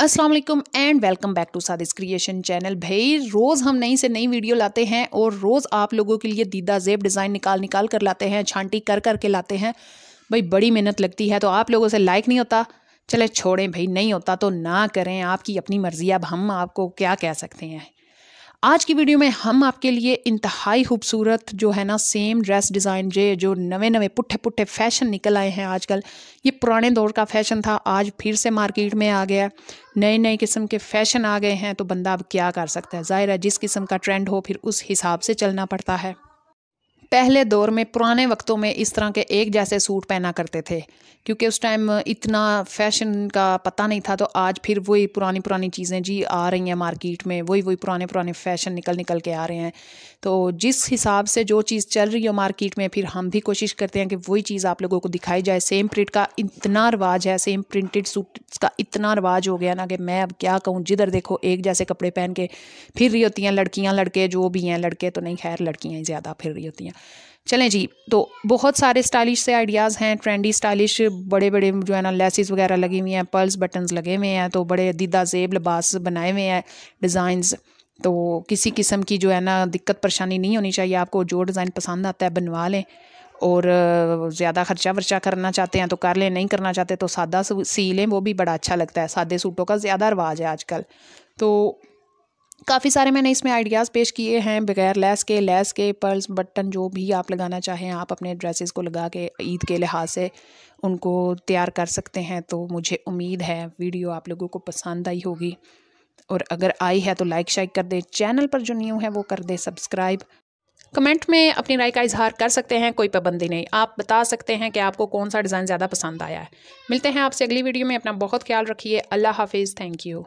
अस्सलाम वालेकुम and welcome back to सादिस क्रिएशन चैनल भाई रोज़ हम नई से नई वीडियो लाते हैं और रोज़ आप लोगों के लिए दीदा जेब डिज़ाइन निकाल निकाल कर लाते हैं छांटी कर कर के लाते हैं भाई बड़ी मेहनत लगती है तो आप लोगों से लाइक नहीं होता चले छोड़ें भाई नहीं होता तो ना करें आपकी अपनी मर्ज़ी अब हम आपको क्या कह सकते हैं आज की वीडियो में हम आपके लिए इंतहाई खूबसूरत जो है ना सेम ड्रेस डिज़ाइन जे जो नवे नवे पुट्ठे पुट्ठे फैशन निकल आए हैं आजकल ये पुराने दौर का फैशन था आज फिर से मार्केट में आ गया नए नए किस्म के फैशन आ गए हैं तो बंदा अब क्या कर सकता है ज़ाहिर है जिस किस्म का ट्रेंड हो फिर उस हिसाब से चलना पड़ता है पहले दौर में पुराने वक्तों में इस तरह के एक जैसे सूट पहना करते थे क्योंकि उस टाइम इतना फैशन का पता नहीं था तो आज फिर वही पुरानी पुरानी चीज़ें जी आ रही हैं मार्केट में वही वही पुराने पुराने फैशन निकल निकल के आ रहे हैं तो जिस हिसाब से जो चीज़ चल रही हो मार्केट में फिर हम भी कोशिश करते हैं कि वही चीज़ आप लोगों को दिखाई जाए सेम प्रिंट का इतना रवाज है सेम प्रिंटेड सूट का इतना रवाज हो गया ना कि मैं अब क्या कहूँ जिधर देखो एक जैसे कपड़े पहन के फिर रही होती हैं लड़कियाँ लड़के जो भी हैं लड़के तो नहीं खैर लड़कियाँ ही ज़्यादा फिर रही होती हैं चलें जी तो बहुत सारे स्टाइलिश से आइडियाज़ हैं ट्रेंडी स्टाइलिश बड़े बड़े जो है ना लेसिस वगैरह लगी हुई हैं पर्ल्स बटन्स लगे हुए हैं तो बड़े दीदा जेब लिबास बनाए हुए हैं डिज़ाइंस तो किसी किस्म की जो है ना दिक्कत परेशानी नहीं होनी चाहिए आपको जो डिज़ाइन पसंद आता है बनवा लें और ज़्यादा खर्चा वर्चा करना चाहते हैं तो कर लें नहीं करना चाहते तो सादा सी लें वो भी बड़ा अच्छा लगता है सादे सूटों का ज़्यादा रवाज है आजकल तो काफ़ी सारे मैंने इसमें आइडियाज़ पेश किए हैं बगैर लैस के लैस के पर्ल्स बटन जो भी आप लगाना चाहें आप अपने ड्रेसेस को लगा के ईद के लिहाज से उनको तैयार कर सकते हैं तो मुझे उम्मीद है वीडियो आप लोगों को पसंद आई होगी और अगर आई है तो लाइक शाइक कर दें चैनल पर जो न्यू है वो कर दें सब्सक्राइब कमेंट में अपनी राय का इजहार कर सकते हैं कोई पाबंदी नहीं आप बता सकते हैं कि आपको कौन सा डिज़ाइन ज़्यादा पसंद आया है मिलते हैं आपसे अगली वीडियो में अपना बहुत ख्याल रखिए अल्लाह हाफिज़ थैंक यू